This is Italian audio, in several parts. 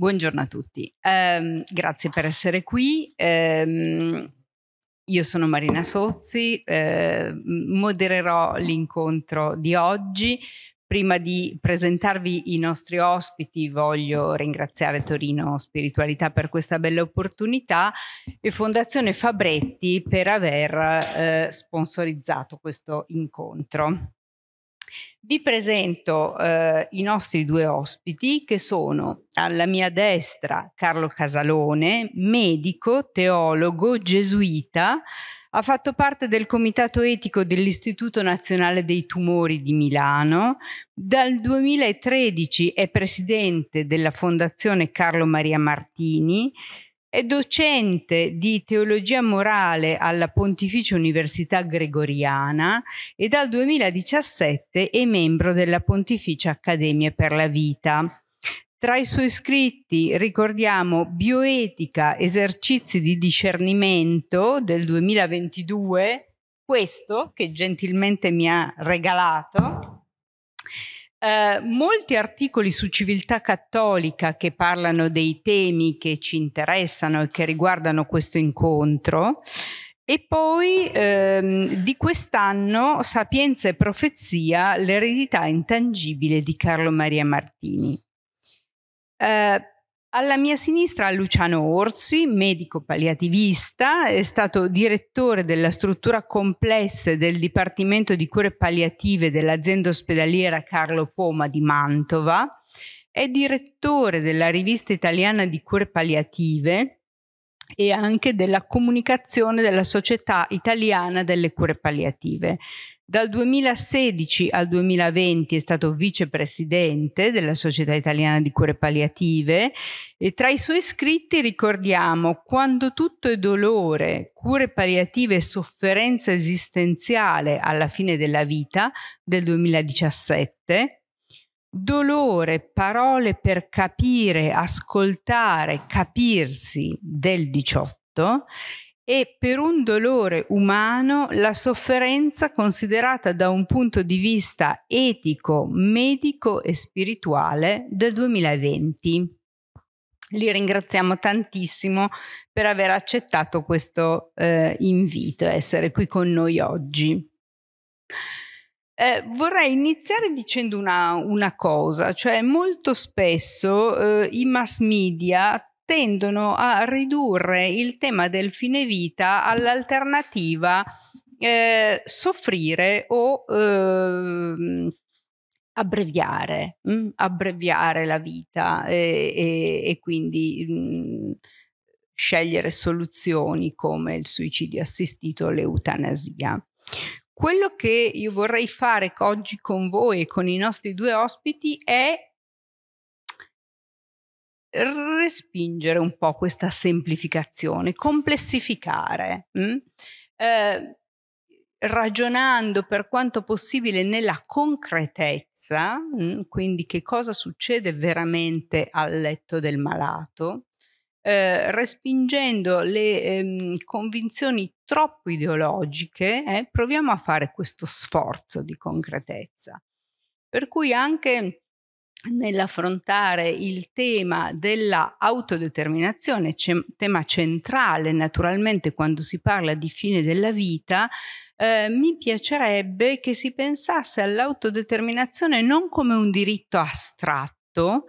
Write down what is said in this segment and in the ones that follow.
Buongiorno a tutti, um, grazie per essere qui. Um, io sono Marina Sozzi, eh, modererò l'incontro di oggi. Prima di presentarvi i nostri ospiti voglio ringraziare Torino Spiritualità per questa bella opportunità e Fondazione Fabretti per aver eh, sponsorizzato questo incontro. Vi presento eh, i nostri due ospiti che sono alla mia destra Carlo Casalone, medico, teologo, gesuita, ha fatto parte del comitato etico dell'Istituto Nazionale dei Tumori di Milano, dal 2013 è presidente della Fondazione Carlo Maria Martini, è docente di teologia morale alla Pontificia Università Gregoriana e dal 2017 è membro della Pontificia Accademia per la Vita. Tra i suoi scritti ricordiamo Bioetica, esercizi di discernimento del 2022, questo che gentilmente mi ha regalato, eh, molti articoli su civiltà cattolica che parlano dei temi che ci interessano e che riguardano questo incontro. E poi ehm, di quest'anno Sapienza e profezia, l'eredità intangibile di Carlo Maria Martini. Eh, alla mia sinistra Luciano Orsi, medico palliativista, è stato direttore della struttura complessa del Dipartimento di Cure Palliative dell'azienda ospedaliera Carlo Poma di Mantova, è direttore della rivista italiana di cure palliative e anche della comunicazione della Società Italiana delle Cure Palliative. Dal 2016 al 2020 è stato vicepresidente della Società Italiana di Cure Palliative e tra i suoi scritti ricordiamo Quando tutto è dolore, cure palliative e sofferenza esistenziale alla fine della vita del 2017, Dolore, parole per capire, ascoltare, capirsi del 18 e per un dolore umano la sofferenza considerata da un punto di vista etico, medico e spirituale del 2020. Li ringraziamo tantissimo per aver accettato questo eh, invito, essere qui con noi oggi. Eh, vorrei iniziare dicendo una, una, cosa, cioè molto spesso eh, i mass media tendono a ridurre il tema del fine vita all'alternativa eh, soffrire o eh, abbreviare, mh? Mm, abbreviare la vita e, e, e quindi mh, mm, scegliere soluzioni come il suicidio assistito o l'eutanasia. Quello che io vorrei fare oggi con voi e con i nostri due ospiti è respingere un po' questa semplificazione, complessificare, mm? eh, ragionando per quanto possibile nella concretezza, mh? Mm? quindi che cosa succede veramente al letto del malato, eh, respingendo le ehm, convinzioni troppo ideologiche, eh, proviamo a fare questo sforzo di concretezza. Per cui anche nell'affrontare il tema dell'autodeterminazione, tema centrale naturalmente quando si parla di fine della vita, eh, mi piacerebbe che si pensasse all'autodeterminazione non come un diritto astratto,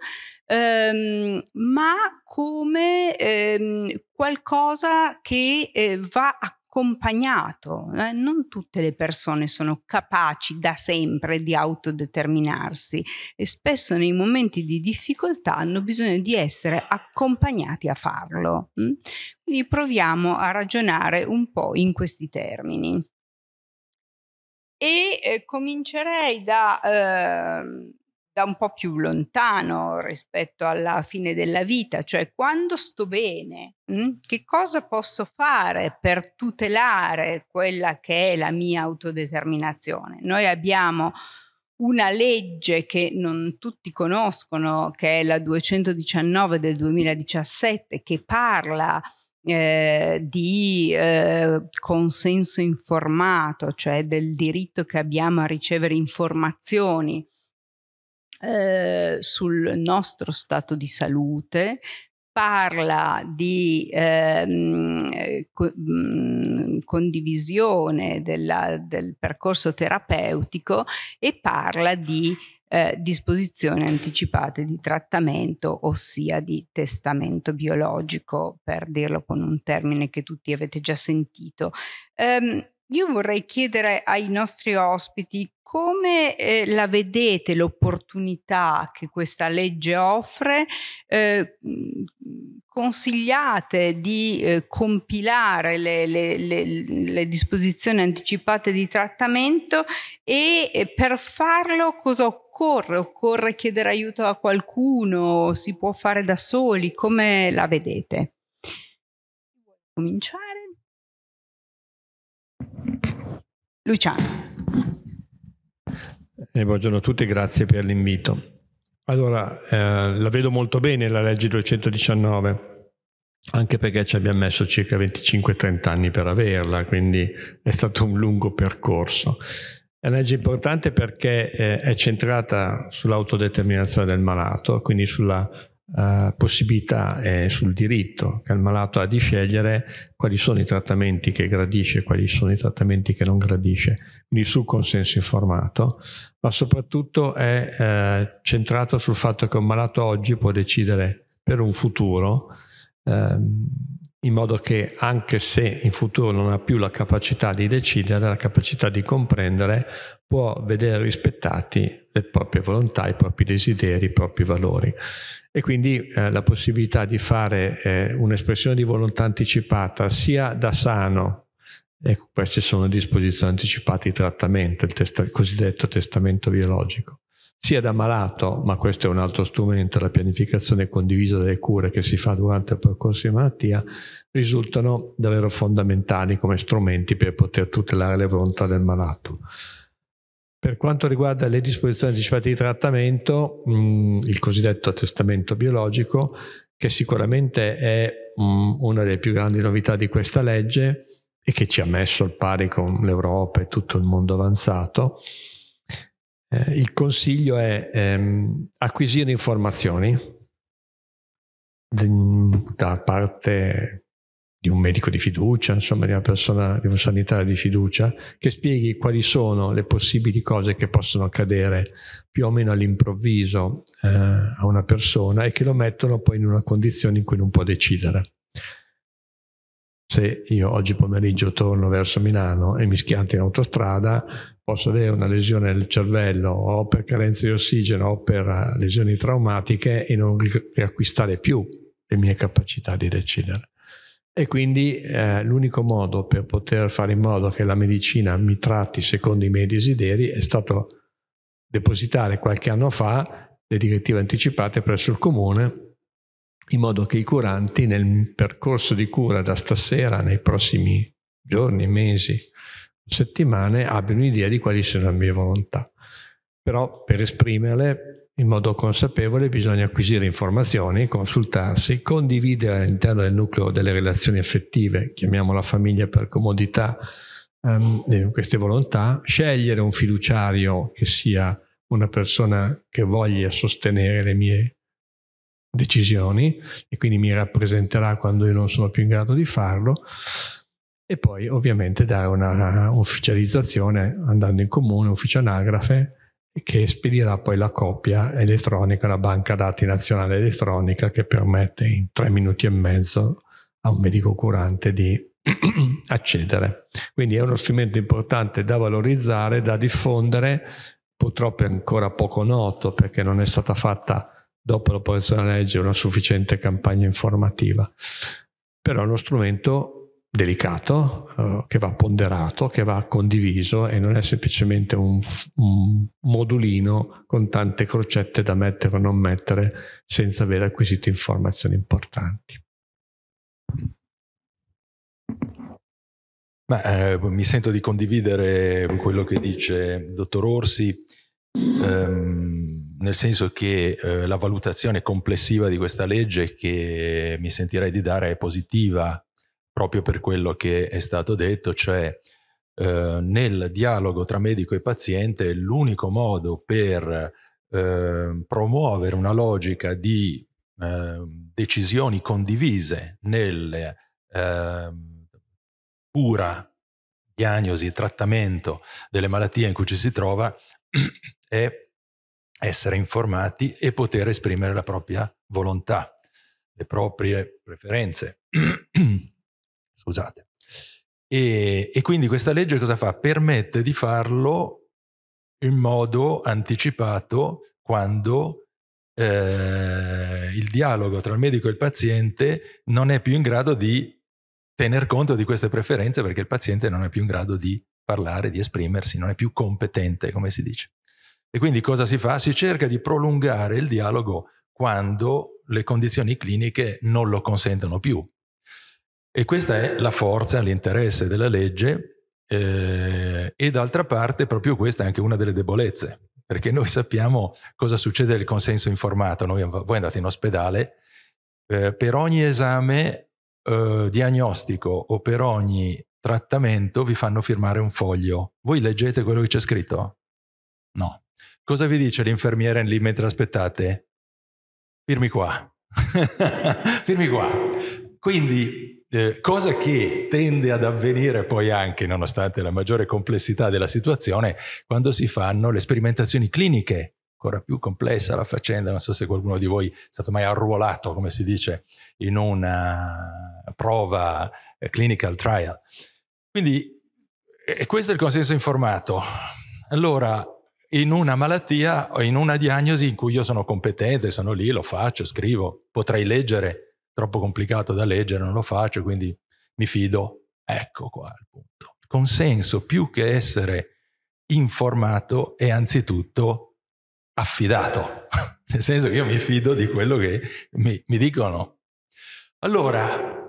Ehm, ma come ehm, qualcosa che eh, va a accompagnato. Eh? Non tutte le persone sono capaci da sempre di autodeterminarsi e spesso nei momenti di difficoltà hanno bisogno di essere accompagnati a farlo. Mm? Quindi proviamo a ragionare un po' in questi termini. E eh, comincerei da... Eh, da un po' più lontano rispetto alla fine della vita, cioè quando sto bene, mm, che cosa posso fare per tutelare quella che è la mia autodeterminazione? Noi abbiamo una legge che non tutti conoscono, che è la 219 del 2017, che parla eh, di eh, consenso informato, cioè del diritto che abbiamo a ricevere informazioni eh, sul nostro stato di salute, parla di ehm, co mh, mm, condivisione della, del percorso terapeutico e parla di eh, disposizioni anticipate di trattamento, ossia di testamento biologico, per dirlo con un termine che tutti avete già sentito. Um, io vorrei chiedere ai nostri ospiti come eh, la vedete l'opportunità che questa legge offre? Eh, consigliate di eh, compilare le, le, le, le, disposizioni anticipate di trattamento e eh, per farlo cosa occorre? Occorre chiedere aiuto a qualcuno? Si può fare da soli? Come la vedete? Cominciare? Luciano. Eh, buongiorno a tutti, grazie per l'invito. Allora, eh, la vedo molto bene la legge 219, anche perché ci abbiamo messo circa 25-30 anni per averla, quindi è stato un lungo percorso. È una legge importante perché eh, è centrata sull'autodeterminazione del malato, quindi sulla eh, possibilità è sul diritto che il malato ha di scegliere quali sono i trattamenti che gradisce e quali sono i trattamenti che non gradisce, quindi sul consenso informato, ma soprattutto è eh, centrato sul fatto che un malato oggi può decidere per un futuro ehm, in modo che anche se in futuro non ha più la capacità di decidere, la capacità di comprendere, può vedere rispettati le proprie volontà, i propri desideri, i propri valori. E quindi eh, la possibilità di fare eh, un'espressione di volontà anticipata sia da sano, ecco queste sono disposizioni anticipate di trattamento, il, testa- il cosiddetto testamento biologico, sia da malato, ma questo è un altro strumento, la pianificazione condivisa delle cure che si fa durante il percorso di malattia, risultano davvero fondamentali come strumenti per poter tutelare le volontà del malato. Per quanto riguarda le disposizioni anticipate di trattamento, mh, mm, il cosiddetto attestamento biologico, che sicuramente è mh, mm, una delle più grandi novità di questa legge e che ci ha messo al pari con l'Europa e tutto il mondo avanzato, eh, il consiglio è ehm, acquisire informazioni mm, da parte di un medico di fiducia, insomma di una persona, di un sanitario di fiducia, che spieghi quali sono le possibili cose che possono accadere più o meno all'improvviso eh, a una persona e che lo mettono poi in una condizione in cui non può decidere. Se io oggi pomeriggio torno verso Milano e mi schianto in autostrada, posso avere una lesione del cervello o per carenza di ossigeno o per eh, lesioni traumatiche e non riacquistare più le mie capacità di decidere. E quindi eh, l'unico modo per poter fare in modo che la medicina mi tratti secondo i miei desideri è stato depositare qualche anno fa le direttive anticipate presso il comune in modo che i curanti nel percorso di cura da stasera nei prossimi giorni, mesi, settimane abbiano un'idea di quali sono le mie volontà. Però per esprimerle in modo consapevole bisogna acquisire informazioni, consultarsi, condividere all'interno del nucleo delle relazioni affettive, chiamiamola famiglia per comodità, ehm, queste volontà, scegliere un fiduciario che sia una persona che voglia sostenere le mie decisioni e quindi mi rappresenterà quando io non sono più in grado di farlo e poi ovviamente dare una ufficializzazione andando in comune, ufficio anagrafe, che spedirà poi la copia elettronica alla banca dati nazionale elettronica che permette in tre minuti e mezzo a un medico curante di accedere. Quindi è uno strumento importante da valorizzare, da diffondere, purtroppo è ancora poco noto perché non è stata fatta dopo l'operazione legge una sufficiente campagna informativa, però è uno strumento delicato, uh, che va ponderato, che va condiviso e non è semplicemente un, un, modulino con tante crocette da mettere o non mettere senza aver acquisito informazioni importanti. Beh, eh, mi sento di condividere quello che dice il dottor Orsi, ehm, nel senso che eh, la valutazione complessiva di questa legge che mi sentirei di dare è positiva, proprio per quello che è stato detto, cioè eh, nel dialogo tra medico e paziente l'unico modo per eh, promuovere una logica di eh, decisioni condivise nel ehm, cura, diagnosi e trattamento delle malattie in cui ci si trova è essere informati e poter esprimere la propria volontà, le proprie preferenze scusate. E, e quindi questa legge cosa fa? Permette di farlo in modo anticipato quando eh, il dialogo tra il medico e il paziente non è più in grado di tener conto di queste preferenze perché il paziente non è più in grado di parlare, di esprimersi, non è più competente, come si dice. E quindi cosa si fa? Si cerca di prolungare il dialogo quando le condizioni cliniche non lo consentono più. E questa è la forza, l'interesse della legge eh, e d'altra parte proprio questa è anche una delle debolezze, perché noi sappiamo cosa succede nel consenso informato. Noi, voi andate in ospedale, eh, per ogni esame eh, diagnostico o per ogni trattamento vi fanno firmare un foglio. Voi leggete quello che c'è scritto? No. Cosa vi dice l'infermiera lì mentre aspettate? Firmi qua. Firmi qua. Quindi eh, cosa che tende ad avvenire poi anche, nonostante la maggiore complessità della situazione, quando si fanno le sperimentazioni cliniche. Ancora più complessa la faccenda, non so se qualcuno di voi è stato mai arruolato, come si dice, in una prova eh, clinical trial. Quindi, e eh, eh, questo è il consenso informato. Allora, in una malattia o in una diagnosi in cui io sono competente, sono lì, lo faccio, scrivo, potrei leggere, troppo complicato da leggere, non lo faccio, quindi mi fido. Ecco qua il punto. consenso, più che essere informato, è anzitutto affidato, nel senso che io mi fido di quello che mi, mi dicono. Allora,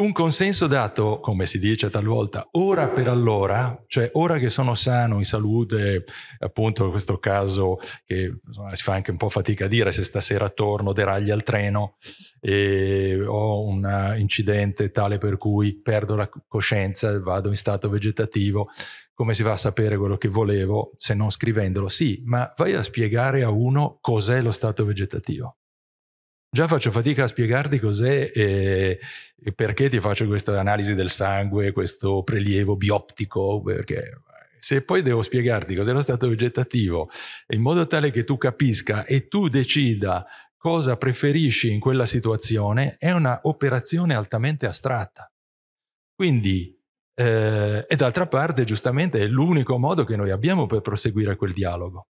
un consenso dato, come si dice talvolta, ora per allora, cioè ora che sono sano, in salute, appunto in questo caso che insomma, si fa anche un po' fatica a dire se stasera torno, deraglia il treno, e ho un incidente tale per cui perdo la coscienza, vado in stato vegetativo, come si va a sapere quello che volevo se non scrivendolo? Sì, ma vai a spiegare a uno cos'è lo stato vegetativo. Già faccio fatica a spiegarti cos'è eh, e, perché ti faccio questa analisi del sangue, questo prelievo bioptico, perché eh, se poi devo spiegarti cos'è lo stato vegetativo in modo tale che tu capisca e tu decida cosa preferisci in quella situazione, è un'operazione altamente astratta. Quindi, eh, e d'altra parte, giustamente, è l'unico modo che noi abbiamo per proseguire quel dialogo.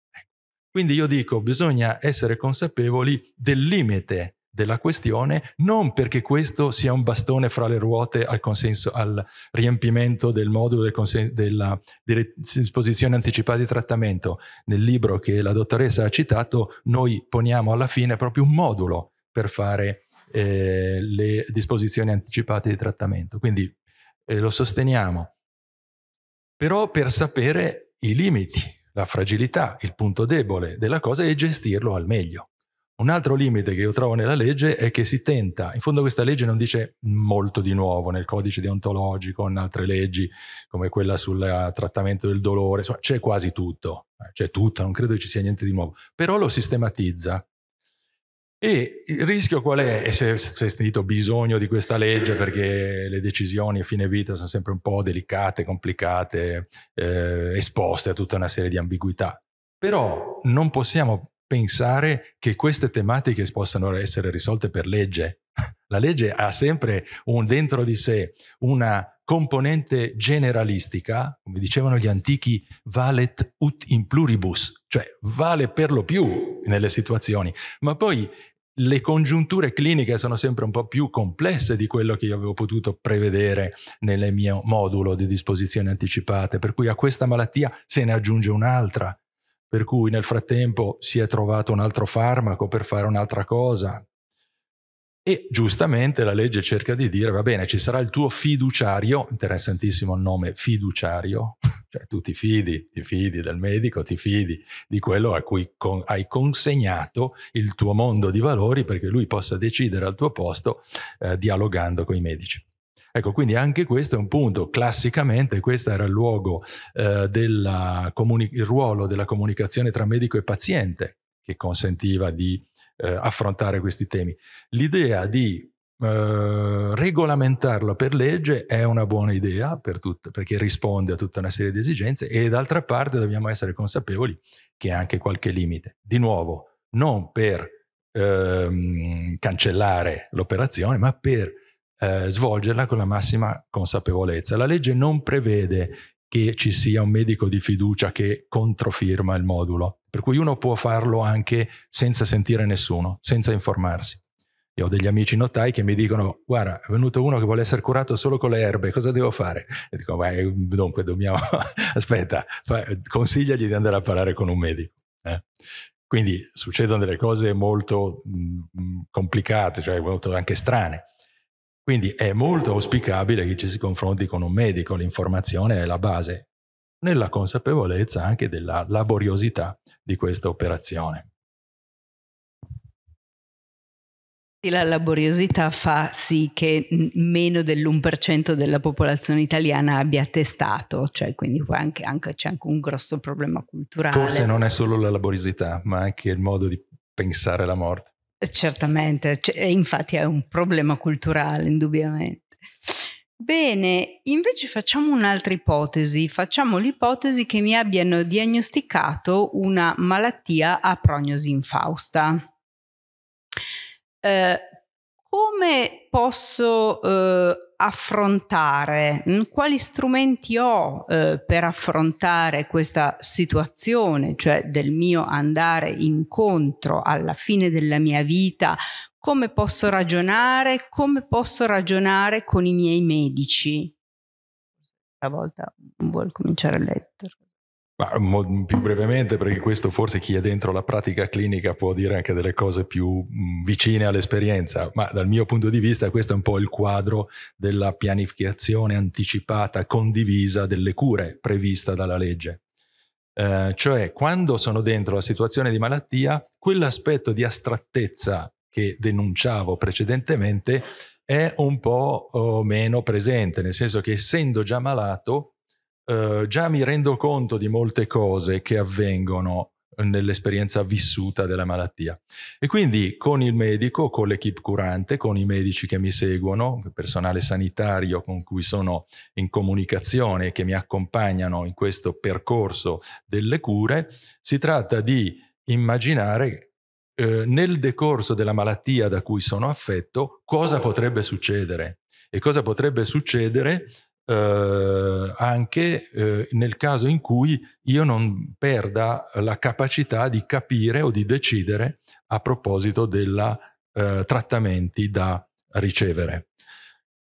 Quindi io dico, bisogna essere consapevoli del limite della questione, non perché questo sia un bastone fra le ruote al, consenso, al riempimento del modulo del consen- della disposizione anticipata di trattamento. Nel libro che la dottoressa ha citato, noi poniamo alla fine proprio un modulo per fare eh, le disposizioni anticipate di trattamento. Quindi eh, lo sosteniamo, però per sapere i limiti la fragilità, il punto debole della cosa e gestirlo al meglio. Un altro limite che io trovo nella legge è che si tenta, in fondo questa legge non dice molto di nuovo nel codice deontologico, in altre leggi come quella sul trattamento del dolore, c'è quasi tutto, eh, c'è tutto, non credo ci sia niente di nuovo, però lo sistematizza e il rischio qual è? E se, se è sentito bisogno di questa legge perché le decisioni a fine vita sono sempre un po' delicate, complicate, eh, esposte a tutta una serie di ambiguità. Però non possiamo pensare che queste tematiche possano essere risolte per legge. La legge ha sempre un, dentro di sé una componente generalistica, come dicevano gli antichi, valet ut in pluribus, cioè vale per lo più nelle situazioni, ma poi le congiunture cliniche sono sempre un po' più complesse di quello che io avevo potuto prevedere nel mio modulo di disposizioni anticipate, per cui a questa malattia se ne aggiunge un'altra, per cui nel frattempo si è trovato un altro farmaco per fare un'altra cosa, e giustamente la legge cerca di dire, va bene, ci sarà il tuo fiduciario, interessantissimo il nome fiduciario, cioè tu ti fidi, ti fidi del medico, ti fidi di quello a cui con, hai consegnato il tuo mondo di valori perché lui possa decidere al tuo posto eh, dialogando con i medici. Ecco, quindi anche questo è un punto. Classicamente questo era il, luogo, eh, della comuni- il ruolo della comunicazione tra medico e paziente, che consentiva di eh, affrontare questi temi. L'idea di Uh, regolamentarlo per legge è una buona idea per tut- perché risponde a tutta una serie di esigenze e d'altra parte dobbiamo essere consapevoli che ha anche qualche limite. Di nuovo, non per uh, cancellare l'operazione, ma per uh, svolgerla con la massima consapevolezza. La legge non prevede che ci sia un medico di fiducia che controfirma il modulo. Per cui uno può farlo anche senza sentire nessuno, senza informarsi. Io ho degli amici notai che mi dicono: Guarda, è venuto uno che vuole essere curato solo con le erbe, cosa devo fare? E dico: Beh, dunque, dobbiamo. Aspetta, consigliagli di andare a parlare con un medico. Eh? Quindi succedono delle cose molto mh, mm, mm, complicate, cioè molto anche strane. Quindi è molto auspicabile che ci si confronti con un medico, l'informazione è la base, nella consapevolezza anche della laboriosità di questa operazione. La laboriosità fa sì che meno dell'1% della popolazione italiana abbia testato, cioè quindi anche, anche, c'è anche un grosso problema culturale. Forse non è solo la laboriosità, ma anche il modo di pensare alla morte. Certamente, cioè, infatti è un problema culturale, indubbiamente. Bene, invece facciamo un'altra ipotesi, facciamo l'ipotesi che mi abbiano diagnosticato una malattia a prognosi infausta. Eh, come posso eh, affrontare? Mm, quali strumenti ho eh, per affrontare questa situazione, cioè del mio andare incontro alla fine della mia vita? Come posso ragionare? Come posso ragionare con i miei medici? Stavolta vuol cominciare a leggere. Ma più brevemente, perché questo forse chi è dentro la pratica clinica può dire anche delle cose più vicine all'esperienza, ma dal mio punto di vista questo è un po' il quadro della pianificazione anticipata, condivisa delle cure prevista dalla legge. Eh, cioè, quando sono dentro la situazione di malattia, quell'aspetto di astrattezza che denunciavo precedentemente è un po' oh, meno presente, nel senso che essendo già malato, eh, già mi rendo conto di molte cose che avvengono nell'esperienza vissuta della malattia. E quindi con il medico, con l'equipe curante, con i medici che mi seguono, il personale sanitario con cui sono in comunicazione e che mi accompagnano in questo percorso delle cure, si tratta di immaginare eh, nel decorso della malattia da cui sono affetto cosa potrebbe succedere e cosa potrebbe succedere eh, anche eh, nel caso in cui io non perda la capacità di capire o di decidere a proposito dei eh, trattamenti da ricevere.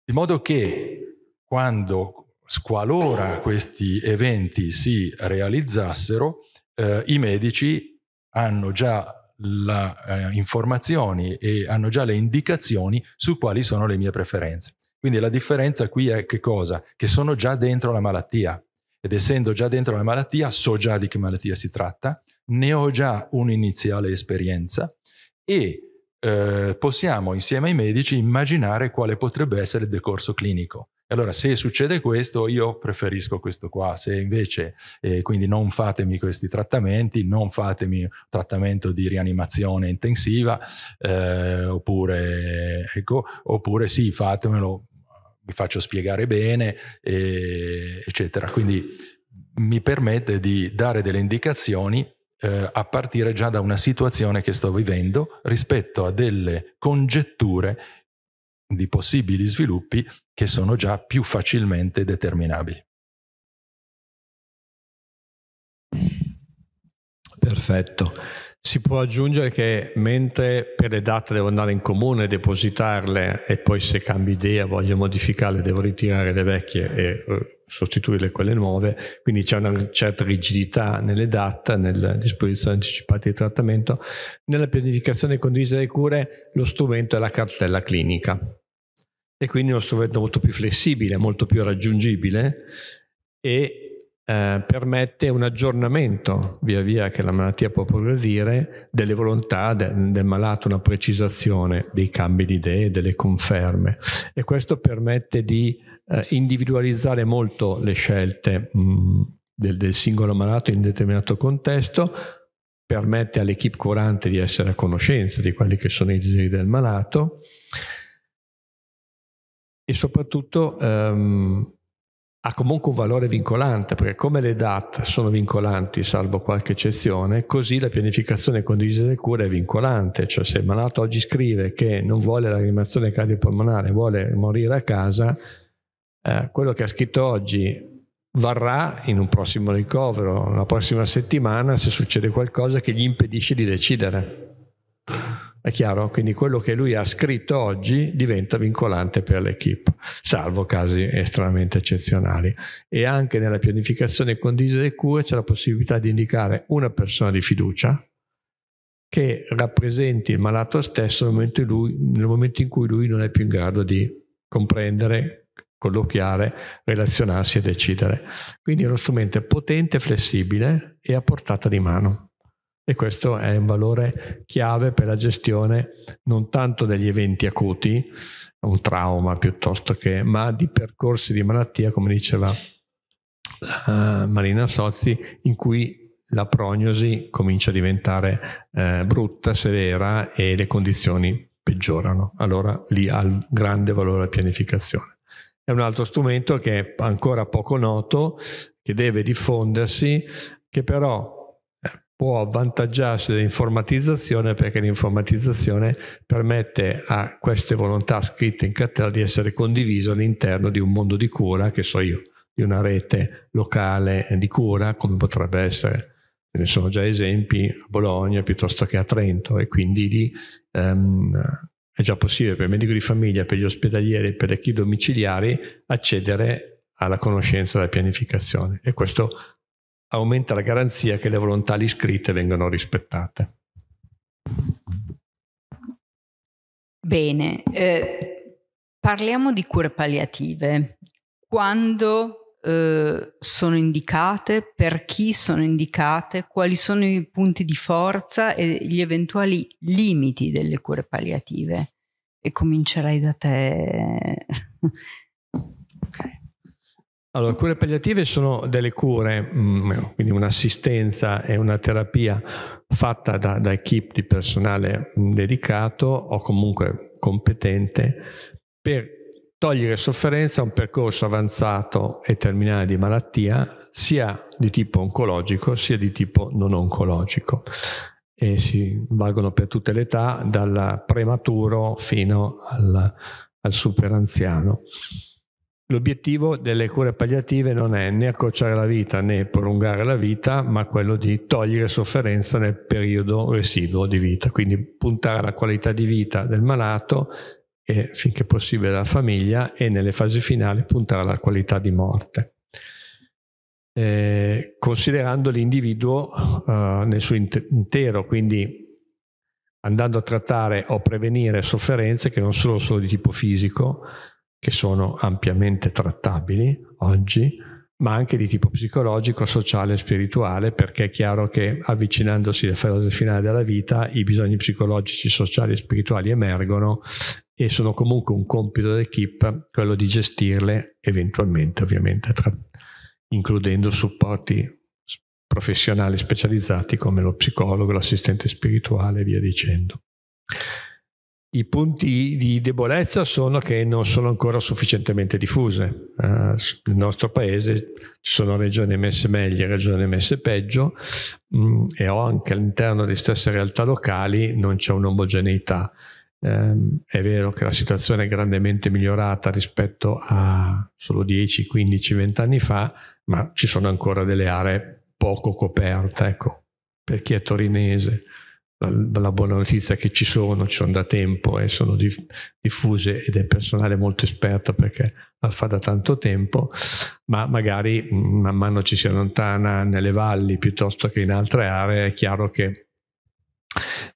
Di modo che quando, qualora questi eventi si realizzassero, eh, i medici hanno già le eh, informazioni e hanno già le indicazioni su quali sono le mie preferenze. Quindi la differenza qui è che cosa? Che sono già dentro la malattia ed essendo già dentro la malattia so già di che malattia si tratta, ne ho già un'iniziale esperienza e eh, possiamo insieme ai medici immaginare quale potrebbe essere il decorso clinico. E allora se succede questo io preferisco questo qua, se invece eh, quindi non fatemi questi trattamenti, non fatemi trattamento di rianimazione intensiva eh, oppure, ecco, oppure sì fatemelo vi faccio spiegare bene, e, eccetera. Quindi mi permette di dare delle indicazioni eh, a partire già da una situazione che sto vivendo rispetto a delle congetture di possibili sviluppi che sono già più facilmente determinabili. Perfetto. Si può aggiungere che mentre per le date devo andare in comune, depositarle e poi se cambio idea, voglio modificarle, devo ritirare le vecchie e eh, sostituirle con le nuove, quindi c'è una certa rigidità nelle date, nella disposizione anticipata di trattamento. Nella pianificazione condivisa delle cure lo strumento è la cartella clinica e quindi è uno strumento molto più flessibile, molto più raggiungibile e eh, permette un aggiornamento via via che la malattia può progredire delle volontà de, del malato, una precisazione dei cambi di idee, delle conferme e questo permette di eh, individualizzare molto le scelte mh, mm, del, del singolo malato in determinato contesto, permette all'equipe curante di essere a conoscenza di quelli che sono i desideri del malato e soprattutto ehm, ha comunque un valore vincolante, perché come le DAT sono vincolanti, salvo qualche eccezione, così la pianificazione condivisa delle cure è vincolante, cioè se il malato oggi scrive che non vuole la rianimazione cardiopolmonare, vuole morire a casa, eh, quello che ha scritto oggi varrà in un prossimo ricovero, la prossima settimana, se succede qualcosa che gli impedisce di decidere. È chiaro? Quindi quello che lui ha scritto oggi diventa vincolante per l'equipe, salvo casi estremamente eccezionali. E anche nella pianificazione condivisa delle cure c'è la possibilità di indicare una persona di fiducia che rappresenti il malato stesso nel momento in, lui, nel momento in cui lui non è più in grado di comprendere colloquiare, relazionarsi e decidere. Quindi è uno strumento potente, flessibile e a portata di mano e questo è un valore chiave per la gestione non tanto degli eventi acuti, un trauma piuttosto che, ma di percorsi di malattia, come diceva uh, Marina Sozzi, in cui la prognosi comincia a diventare uh, brutta, severa e le condizioni peggiorano. Allora lì ha il grande valore la pianificazione. È un altro strumento che è ancora poco noto, che deve diffondersi, che però può avvantaggiarsi dell'informatizzazione perché l'informatizzazione permette a queste volontà scritte in cartella di essere condivise all'interno di un mondo di cura, che so io, di una rete locale di cura, come potrebbe essere, ne sono già esempi, a Bologna piuttosto che a Trento, e quindi lì um, è già possibile per il medico di famiglia, per gli ospedalieri per le chi domiciliari accedere alla conoscenza della pianificazione e questo aumenta la garanzia che le volontà lì scritte vengano rispettate. Bene, eh, parliamo di cure palliative. Quando eh, sono indicate, per chi sono indicate, quali sono i punti di forza e gli eventuali limiti delle cure palliative? E comincerai da te, allora, cure palliative sono delle cure, mm, quindi un'assistenza e una terapia fatta da, da equip di personale mm, dedicato o comunque competente per togliere sofferenza a un percorso avanzato e terminale di malattia, sia di tipo oncologico sia di tipo non oncologico. E si valgono per tutte le età, dal prematuro fino al, al superanziano. L'obiettivo delle cure palliative non è né accorciare la vita né prolungare la vita, ma quello di togliere sofferenza nel periodo residuo di vita, quindi puntare alla qualità di vita del malato e finché possibile della famiglia e nelle fasi finali puntare alla qualità di morte. Eh, considerando l'individuo eh, nel suo intero, quindi andando a trattare o prevenire sofferenze che non sono solo di tipo fisico, che sono ampiamente trattabili oggi, ma anche di tipo psicologico, sociale e spirituale, perché è chiaro che avvicinandosi alla fase finale della vita i bisogni psicologici, sociali e spirituali emergono e sono comunque un compito dell'equipe quello di gestirle eventualmente, ovviamente, tra, includendo supporti professionali specializzati come lo psicologo, l'assistente spirituale e via dicendo. I punti di debolezza sono che non sono ancora sufficientemente diffuse. Uh, eh, nel nostro paese ci sono regioni messe meglio e regioni messe peggio mh, mm, e o anche all'interno delle stesse realtà locali non c'è un'omogeneità. Um, è vero che la situazione è grandemente migliorata rispetto a solo 10, 15, 20 anni fa, ma ci sono ancora delle aree poco coperte. Ecco, per chi è torinese la buona notizia è che ci sono, ci sono da tempo e eh, sono diffuse ed è personale molto esperto perché la fa da tanto tempo, ma magari mm, man mano ci si allontana nelle valli piuttosto che in altre aree, è chiaro che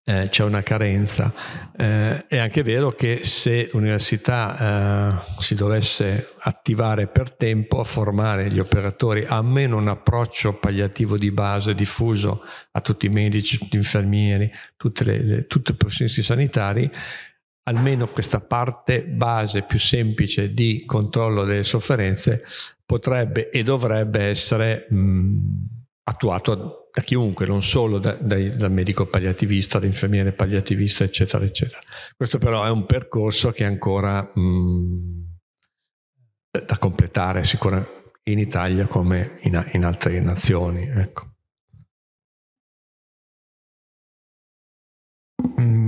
eh, c'è una carenza. Eh, è anche vero che se l'università eh, si dovesse attivare per tempo a formare gli operatori, almeno un approccio palliativo di base diffuso a tutti i medici, tutti gli infermieri, tutte le, le, tutti i professionisti sanitari, almeno questa parte base più semplice di controllo delle sofferenze potrebbe e dovrebbe essere mh, attuato da chiunque, non solo da, da, dal medico palliativista, dall'infermiere palliativista, eccetera, eccetera. Questo però è un percorso che è ancora mh, mm, da completare sicuramente in Italia come in, in altre nazioni. Ecco.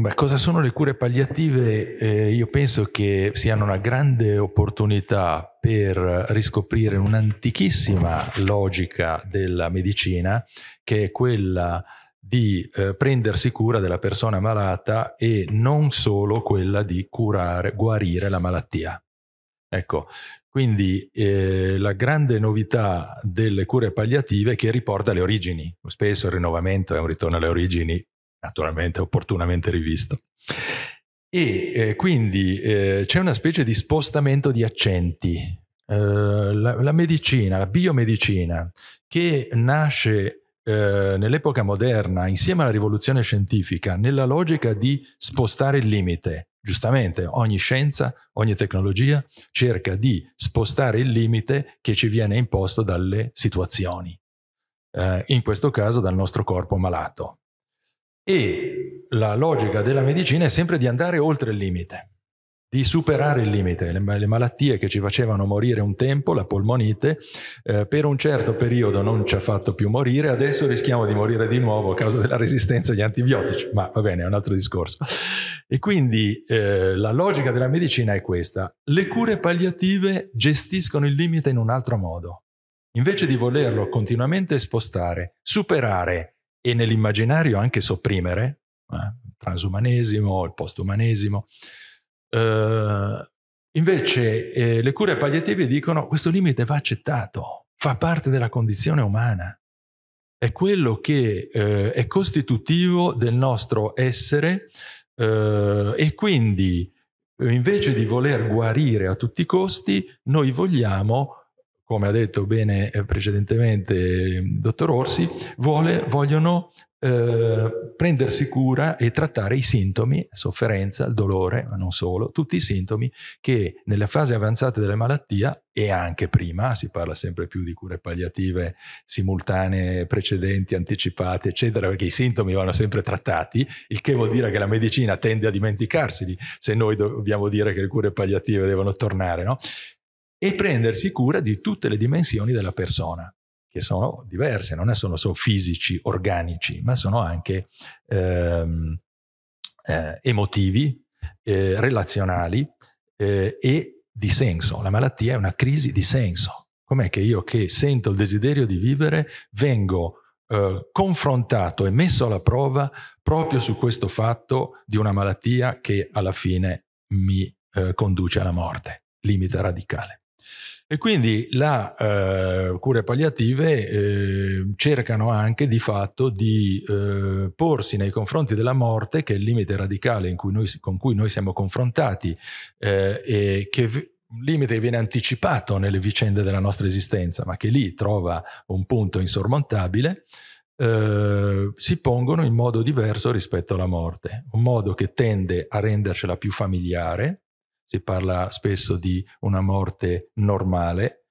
Beh, cosa sono le cure palliative? Eh, io penso che siano una grande opportunità per riscoprire un'antichissima logica della medicina, che è quella di eh, prendersi cura della persona malata e non solo quella di curare, guarire la malattia. Ecco, quindi eh, la grande novità delle cure palliative è che riporta le origini. Spesso il rinnovamento è un ritorno alle origini naturalmente opportunamente rivisto. E eh, quindi eh, c'è una specie di spostamento di accenti. Eh, la, la, medicina, la biomedicina, che nasce eh, nell'epoca moderna, insieme alla rivoluzione scientifica, nella logica di spostare il limite. Giustamente, ogni scienza, ogni tecnologia cerca di spostare il limite che ci viene imposto dalle situazioni, eh, in questo caso dal nostro corpo malato. E la logica della medicina è sempre di andare oltre il limite, di superare il limite. Le, le malattie che ci facevano morire un tempo, la polmonite, eh, per un certo periodo non ci ha fatto più morire, adesso rischiamo di morire di nuovo a causa della resistenza agli antibiotici, ma va bene, è un altro discorso. E quindi eh, la logica della medicina è questa. Le cure palliative gestiscono il limite in un altro modo. Invece di volerlo continuamente spostare, superare, e nell'immaginario anche sopprimere, eh, transumanesimo, il postumanesimo. Eh, invece eh, le cure palliative dicono questo limite va accettato, fa parte della condizione umana, è quello che eh, è costitutivo del nostro essere eh, e quindi invece di voler guarire a tutti i costi, noi vogliamo come ha detto bene eh, precedentemente il dottor Orsi, vuole, vogliono eh, prendersi cura e trattare i sintomi, la sofferenza, il dolore, ma non solo, tutti i sintomi che nella fase avanzata della malattia e anche prima, si parla sempre più di cure palliative simultanee, precedenti, anticipate, eccetera, perché i sintomi vanno sempre trattati, il che vuol dire che la medicina tende a dimenticarseli se noi dobbiamo dire che le cure palliative devono tornare, no? e prendersi cura di tutte le dimensioni della persona, che sono diverse, non sono solo fisici, organici, ma sono anche ehm, eh, emotivi, eh, relazionali eh, e di senso. La malattia è una crisi di senso. Com'è che io che sento il desiderio di vivere vengo eh, confrontato e messo alla prova proprio su questo fatto di una malattia che alla fine mi eh, conduce alla morte, limite radicale. E quindi le eh, cure palliative eh, cercano anche di fatto di eh, porsi nei confronti della morte, che è il limite radicale cui noi, con cui noi siamo confrontati eh, e che un limite che viene anticipato nelle vicende della nostra esistenza, ma che lì trova un punto insormontabile. Eh, si pongono in modo diverso rispetto alla morte, un modo che tende a rendercela più familiare, si parla spesso di una morte normale,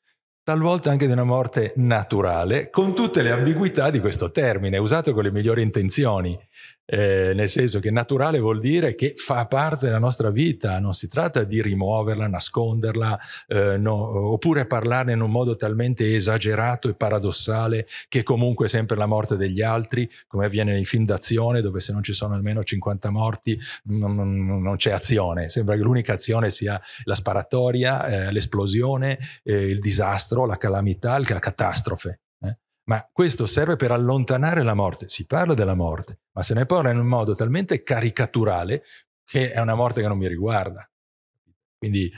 talvolta anche di una morte naturale, con tutte le ambiguità di questo termine, usato con le migliori intenzioni. Eh, nel senso che naturale vuol dire che fa parte della nostra vita, non si tratta di rimuoverla, nasconderla, eh, no, oppure parlarne in un modo talmente esagerato e paradossale che comunque è sempre la morte degli altri, come avviene nei film d'azione dove se non ci sono almeno 50 morti non, non, non c'è azione, sembra che l'unica azione sia la sparatoria, eh, l'esplosione, eh, il disastro, la calamità, la catastrofe. Ma questo serve per allontanare la morte. Si parla della morte, ma se ne parla in un modo talmente caricaturale che è una morte che non mi riguarda. Quindi,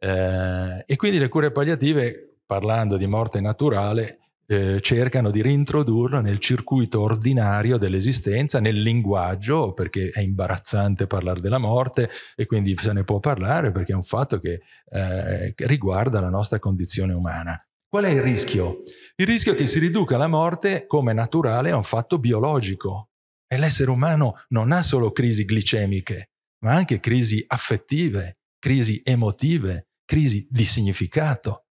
eh, e quindi le cure palliative, parlando di morte naturale, eh, cercano di reintrodurla nel circuito ordinario dell'esistenza, nel linguaggio, perché è imbarazzante parlare della morte e quindi se ne può parlare perché è un fatto che, eh, che riguarda la nostra condizione umana. Qual è il rischio? Il rischio è che si riduca la morte come naturale a un fatto biologico. E l'essere umano non ha solo crisi glicemiche, ma anche crisi affettive, crisi emotive, crisi di significato.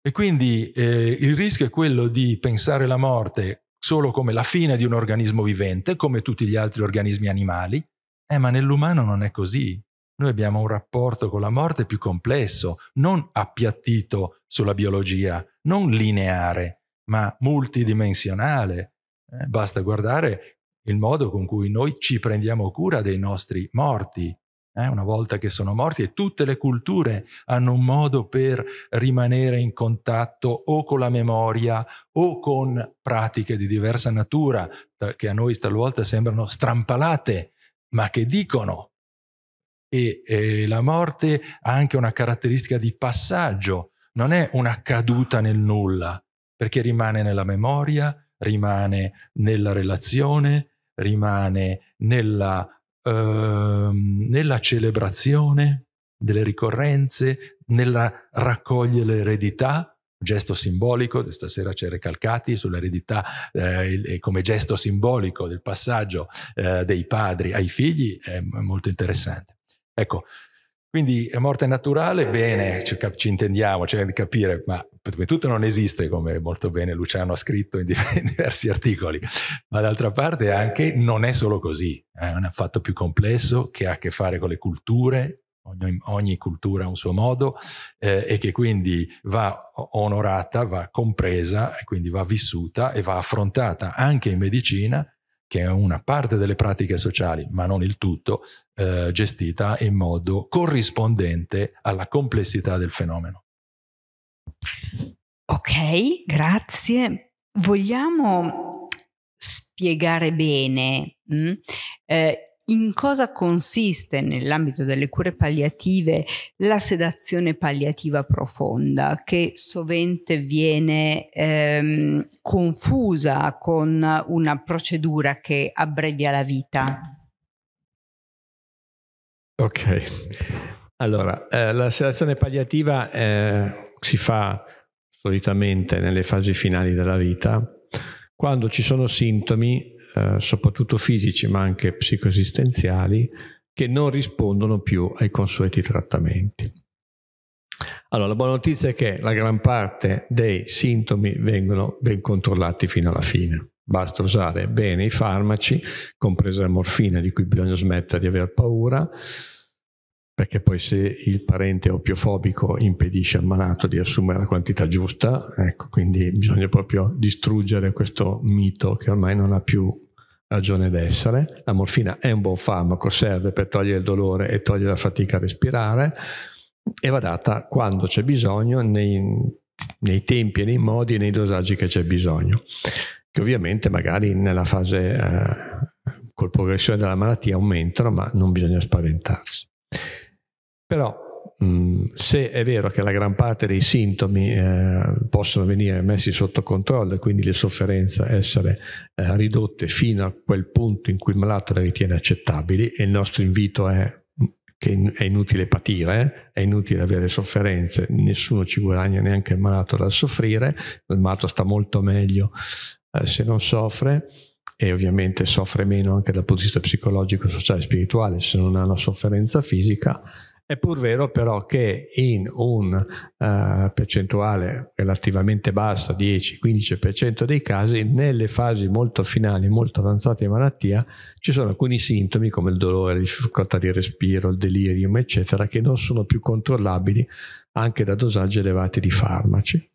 E quindi eh, il rischio è quello di pensare la morte solo come la fine di un organismo vivente, come tutti gli altri organismi animali, eh, ma nell'umano non è così noi abbiamo un rapporto con la morte più complesso, non appiattito sulla biologia, non lineare, ma multidimensionale. Eh, basta guardare il modo con cui noi ci prendiamo cura dei nostri morti. Eh, una volta che sono morti e tutte le culture hanno un modo per rimanere in contatto o con la memoria o con pratiche di diversa natura che a noi talvolta sembrano strampalate, ma che dicono e eh, la morte ha anche una caratteristica di passaggio, non è una caduta nel nulla, perché rimane nella memoria, rimane nella relazione, rimane nella, eh, nella celebrazione delle ricorrenze, nella raccogliere l'eredità, gesto simbolico, stasera c'è Recalcati sull'eredità eh, eh, come gesto simbolico del passaggio eh, dei padri ai figli, è molto interessante. Ecco, quindi è morte naturale, bene, ci, ci intendiamo, cerchiamo di capire, ma tutto non esiste, come molto bene Luciano ha scritto in, diversi articoli, ma d'altra parte anche non è solo così, eh, è un fatto più complesso che ha a che fare con le culture, ogni, ogni cultura ha un suo modo eh, e che quindi va onorata, va compresa e quindi va vissuta e va affrontata anche in medicina che è una parte delle pratiche sociali, ma non il tutto, eh, gestita in modo corrispondente alla complessità del fenomeno. Ok, grazie. Vogliamo spiegare bene mh, mm? eh, in cosa consiste nell'ambito delle cure palliative la sedazione palliativa profonda che sovente viene ehm, confusa con una procedura che abbrevia la vita? Ok, allora eh, la sedazione palliativa eh, si fa solitamente nelle fasi finali della vita quando ci sono sintomi eh, soprattutto fisici ma anche psicoesistenziali, che non rispondono più ai consueti trattamenti. Allora, la buona notizia è che la gran parte dei sintomi vengono ben controllati fino alla fine. Basta usare bene i farmaci, compresa la morfina di cui bisogna smettere di aver paura, perché poi se il parente opiofobico impedisce al malato di assumere la quantità giusta, ecco, quindi bisogna proprio distruggere questo mito che ormai non ha più ragione d'essere. La morfina è un buon farmaco, serve per togliere il dolore e togliere la fatica a respirare e va data quando c'è bisogno, nei, nei tempi e nei modi e nei dosaggi che c'è bisogno. Che ovviamente magari nella fase eh, col progressione della malattia aumentano, ma non bisogna spaventarsi. Però Mm, se è vero che la gran parte dei sintomi eh, possono venire messi sotto controllo e quindi le sofferenze essere eh, ridotte fino a quel punto in cui il malato le ritiene accettabili e il nostro invito è mm, che è inutile patire, eh, è inutile avere sofferenze, nessuno ci guadagna neanche il malato dal soffrire, il malato sta molto meglio eh, se non soffre e ovviamente soffre meno anche dal punto di vista psicologico, sociale e spirituale se non ha una sofferenza fisica è pur vero però che in un uh, percentuale relativamente bassa, 10-15% dei casi, nelle fasi molto finali, molto avanzate di malattia, ci sono alcuni sintomi come il dolore, la difficoltà di respiro, il delirium, eccetera, che non sono più controllabili anche da dosaggi elevati di farmaci.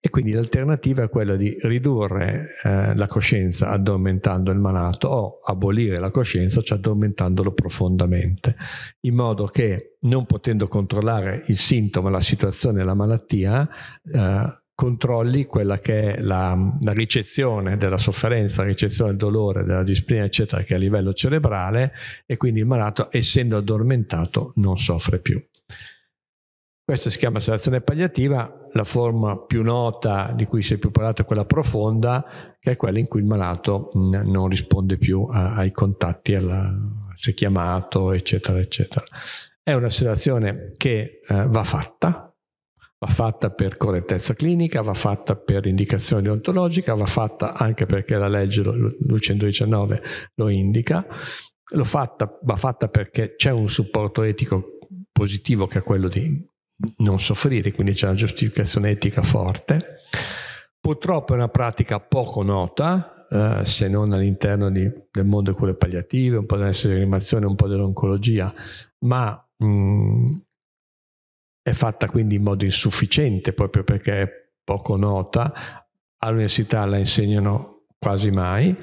E quindi l'alternativa è quella di ridurre eh, la coscienza addormentando il malato o abolire la coscienza cioè addormentandolo profondamente, in modo che non potendo controllare il sintomo, la situazione, la malattia, eh, controlli quella che è la, la, ricezione della sofferenza, la ricezione del dolore, della disciplina, eccetera, che è a livello cerebrale e quindi il malato, essendo addormentato, non soffre più. Questa si chiama sedazione palliativa, la forma più nota di cui si è più parlato è quella profonda, che è quella in cui il malato mm, non risponde più a, ai contatti, alla, se chiamato, eccetera, eccetera. È una sedazione che eh, va fatta, va fatta per correttezza clinica, va fatta per indicazione deontologica, va fatta anche perché la legge 219 lo indica, lo fatta, va fatta perché c'è un supporto etico positivo che è quello di non soffrire, quindi c'è una giustificazione etica forte. Purtroppo è una pratica poco nota, eh, se non all'interno di, del mondo delle cure palliative, un po' della animazione, un po' dell'oncologia, ma mh, mm, è fatta quindi in modo insufficiente proprio perché è poco nota. All'università la insegnano quasi mai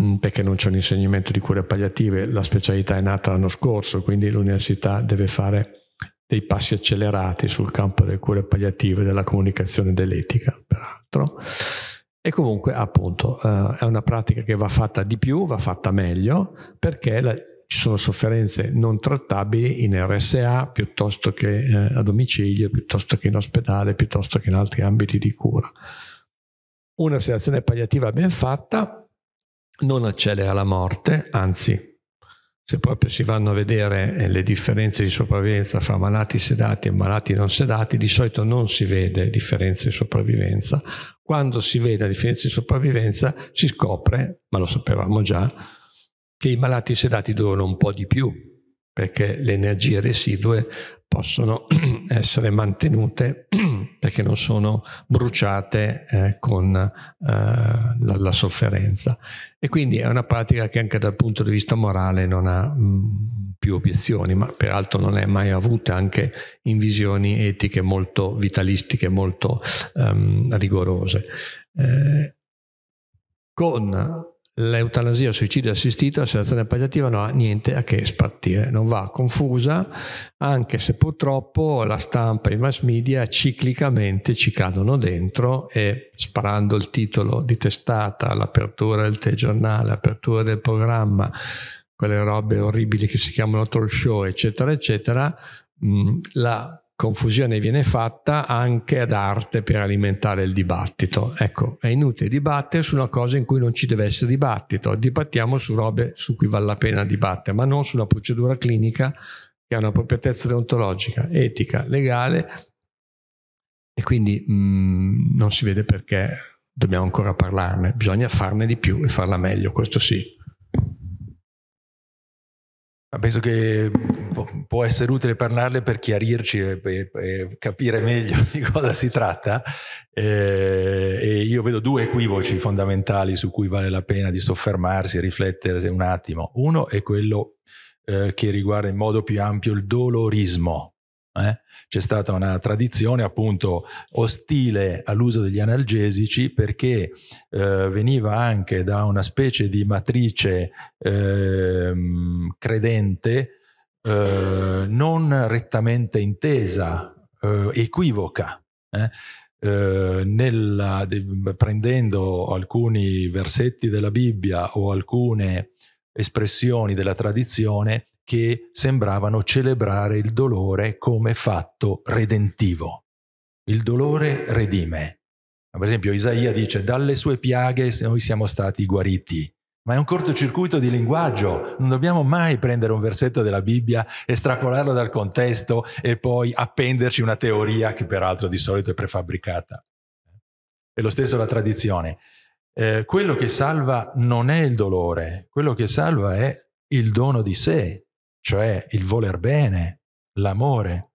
mm, perché non c'è un insegnamento di cure palliative, la specialità è nata l'anno scorso, quindi l'università deve fare dei passi accelerati sul campo delle cure palliative, della comunicazione dell'etica, peraltro. E comunque, appunto, eh, è una pratica che va fatta di più, va fatta meglio, perché la, ci sono sofferenze non trattabili in RSA piuttosto che eh, a domicilio, piuttosto che in ospedale, piuttosto che in altri ambiti di cura. Una sedazione palliativa ben fatta non accelera la morte, anzi se proprio si vanno a vedere eh, le differenze di sopravvivenza fra malati sedati e malati non sedati, di solito non si vede differenze di sopravvivenza. Quando si vede la differenza di sopravvivenza si scopre, ma lo sapevamo già, che i malati sedati durano un po' di più perché le energie residue possono essere mantenute perché non sono bruciate eh, con eh, la, la, sofferenza. E quindi è una pratica che anche dal punto di vista morale non ha mh, mm, più obiezioni, ma peraltro non è mai avuta anche in visioni etiche molto vitalistiche, molto ehm, rigorose. Eh, con l'eutanasia o suicidio assistito, la sedazione palliativa non ha niente a che spartire, non va confusa, anche se purtroppo la stampa e i mass media ciclicamente ci cadono dentro e sparando il titolo di testata, l'apertura del telegiornale, l'apertura del programma, quelle robe orribili che si chiamano talk show, eccetera, eccetera, la confusione viene fatta anche ad arte per alimentare il dibattito. Ecco, è inutile dibattere su una cosa in cui non ci deve essere dibattito, dibattiamo su robe su cui vale la pena dibattere, ma non sulla procedura clinica che ha una proprietà deontologica, etica, legale e quindi mh, mm, non si vede perché dobbiamo ancora parlarne, bisogna farne di più e farla meglio, questo sì. Penso che mm, può essere utile parlarle per chiarirci e, e, e capire meglio di cosa si tratta. Eh, e io vedo due equivoci fondamentali su cui vale la pena di soffermarsi e riflettere un attimo. Uno è quello eh, che riguarda in modo più ampio il dolorismo. Eh? c'è stata una tradizione appunto ostile all'uso degli analgesici perché eh, veniva anche da una specie di matrice eh, credente eh, non rettamente intesa, eh, equivoca. Eh. Eh, nella, de, prendendo alcuni versetti della Bibbia o alcune espressioni della tradizione che sembravano celebrare il dolore come fatto redentivo. Il dolore redime. Per esempio Isaia dice, dalle sue piaghe noi siamo stati guariti. Ma è un cortocircuito di linguaggio, non dobbiamo mai prendere un versetto della Bibbia, estrapolarlo dal contesto e poi appenderci una teoria che peraltro di solito è prefabbricata. E lo stesso la tradizione. Eh, quello che salva non è il dolore, quello che salva è il dono di sé, cioè il voler bene, l'amore.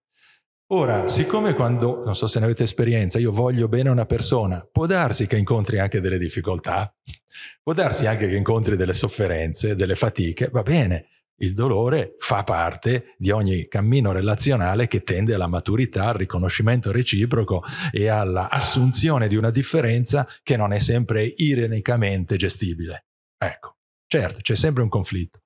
Ora, siccome quando, non so se ne avete esperienza, io voglio bene una persona, può darsi che incontri anche delle difficoltà, può darsi anche che incontri delle sofferenze, delle fatiche, va bene, il dolore fa parte di ogni cammino relazionale che tende alla maturità, al riconoscimento reciproco e all'assunzione di una differenza che non è sempre ironicamente gestibile. Ecco, certo, c'è sempre un conflitto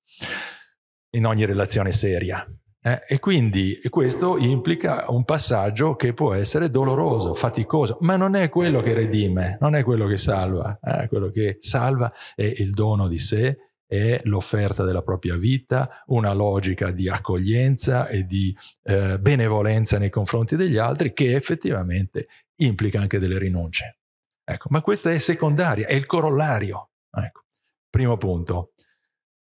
in ogni relazione seria. Eh, e quindi questo implica un passaggio che può essere doloroso, faticoso, ma non è quello che redime, non è quello che salva. Eh, quello che salva è il dono di sé, è l'offerta della propria vita, una logica di accoglienza e di eh, benevolenza nei confronti degli altri che effettivamente implica anche delle rinunce. Ecco, ma questa è secondaria, è il corollario. Ecco. Primo punto,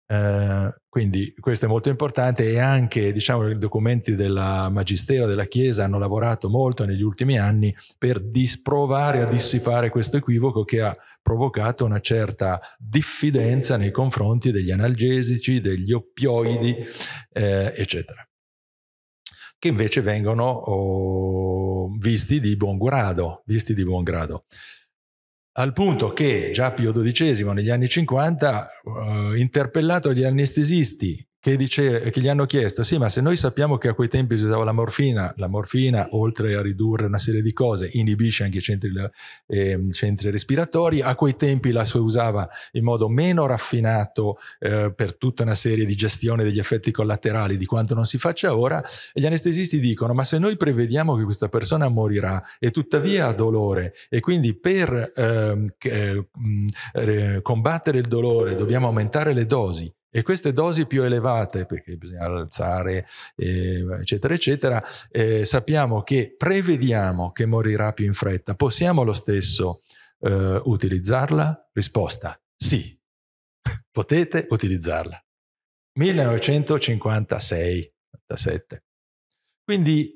eh, quindi questo è molto importante e anche diciamo, i documenti della magistero della Chiesa hanno lavorato molto negli ultimi anni per dis- provare a dissipare questo equivoco che ha provocato una certa diffidenza nei confronti degli analgesici, degli oppioidi, eh, eccetera, che invece vengono oh, visti di buon grado, visti di buon grado al punto che già Pio XII negli anni 50, eh, interpellato dagli anestesisti che, dice, che, gli hanno chiesto, sì, ma se noi sappiamo che a quei tempi si usava la morfina, la morfina, oltre a ridurre una serie di cose, inibisce anche i centri, eh, centri respiratori, a quei tempi la si usava in modo meno raffinato eh, per tutta una serie di gestione degli effetti collaterali di quanto non si faccia ora, e gli anestesisti dicono, ma se noi prevediamo che questa persona morirà e tuttavia ha dolore, e quindi per eh, combattere il dolore dobbiamo aumentare le dosi, e queste dosi più elevate, perché bisogna alzare, eh, eccetera, eccetera, eh, sappiamo che prevediamo che morirà più in fretta. Possiamo lo stesso eh, utilizzarla? Risposta, sì, potete utilizzarla. 1956, 87. Quindi